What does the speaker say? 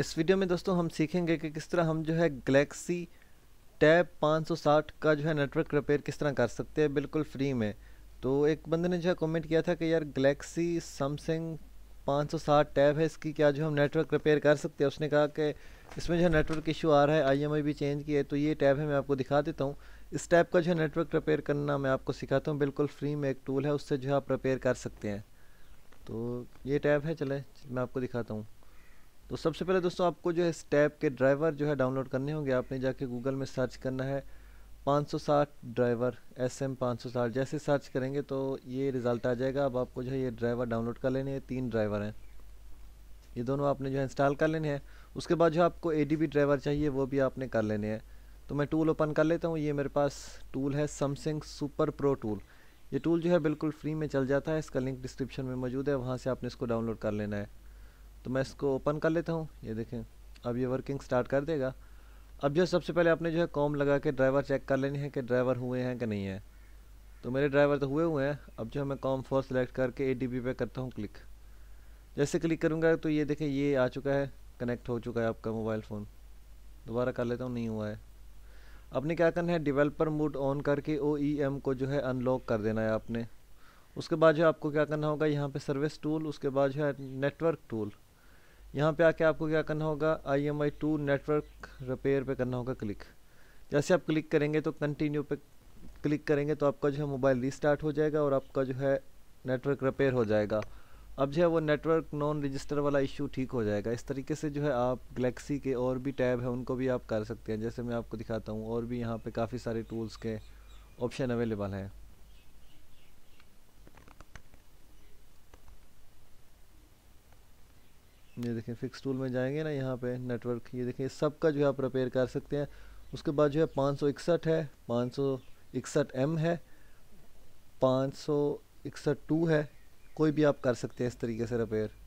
इस वीडियो में दोस्तों हम सीखेंगे कि किस तरह हम जो है गलेक्सी टैब 560 का जो है नेटवर्क रिपेयर किस तरह कर सकते हैं बिल्कुल फ्री में तो एक बंदे ने जो है कमेंट किया था कि यार गलेक्सी सैमसंग 560 टैब है इसकी क्या जो हम नेटवर्क रिपेयर कर सकते हैं उसने कहा कि इसमें जो है नेटवर्क इशू आ रहा है आई भी चेंज किया है तो ये टैब है मैं आपको दिखा देता हूँ इस टैब का जो है नेटवर्क रिपेयर करना मैं आपको सिखाता हूँ बिल्कुल फ्री में एक टूल है उससे जो है आप रिपेयर कर सकते हैं तो ये टैब है चले मैं आपको दिखाता हूँ तो सबसे पहले दोस्तों आपको जो है स्टैप के ड्राइवर जो है डाउनलोड करने होंगे आपने जाके गूगल में सर्च करना है 560 ड्राइवर एस एम जैसे सर्च करेंगे तो ये रिज़ल्ट आ जाएगा अब आपको जो है ये ड्राइवर डाउनलोड कर लेने हैं तीन ड्राइवर हैं ये दोनों आपने जो है इंस्टॉल कर लेने हैं उसके बाद जो आपको ए ड्राइवर चाहिए वो भी आपने कर लेने हैं तो मैं टूल ओपन कर लेता हूँ ये मेरे पास टूल है समसंग सुपर प्रो टूल ये टूल जो है बिल्कुल फ्री में चल जाता है इसका लिंक डिस्क्रिप्शन में मौजूद है वहाँ से आपने इसको डाउनलोड कर लेना है तो मैं इसको ओपन कर लेता हूँ ये देखें अब ये वर्किंग स्टार्ट कर देगा अब जो सबसे पहले आपने जो है कॉम लगा के ड्राइवर चेक कर लेनी है कि ड्राइवर हुए हैं कि नहीं है तो मेरे ड्राइवर तो हुए हुए हैं अब जो है मैं कॉम फोर सेलेक्ट करके ए डी पे करता हूँ क्लिक जैसे क्लिक करूँगा तो ये देखें ये आ चुका है कनेक्ट हो चुका है आपका मोबाइल फ़ोन दोबारा कर लेता हूँ नहीं हुआ है आपने क्या करना है डिवेलपर मूड ऑन करके ओ e को जो है अनलॉक कर देना है आपने उसके बाद जो आपको क्या करना होगा यहाँ पे सर्विस टूल उसके बाद जो है नेटवर्क टूल यहाँ पे आके आपको क्या करना होगा I M I to network repair पे करना होगा क्लिक जैसे आप क्लिक करेंगे तो कंटिन्यू पे क्लिक करेंगे तो आपका जो है मोबाइल रिस्टार्ट हो जाएगा और आपका जो है नेटवर्क रिपेयर हो जाएगा अब जो है वो नेटवर्क नॉन रजिस्टर वाला इशू ठीक हो जाएगा इस तरीके से जो है आप गलेक्सी के और भी टैब हैं उनको भी आप कर सकते हैं जैसे मैं आपको दिखाता हूँ और भी यहाँ पर काफ़ी सारे टूल्स के ऑप्शन अवेलेबल हैं ये देखें फिक्स टूल में जाएंगे ना यहाँ पे नेटवर्क ये देखें सब का जो है आप रिपेयर कर सकते हैं उसके बाद जो है पाँच सौ इकसठ है पाँच सौ इकसठ एम है पाँच सौ इकसठ टू है कोई भी आप कर सकते हैं इस तरीके से रिपेयर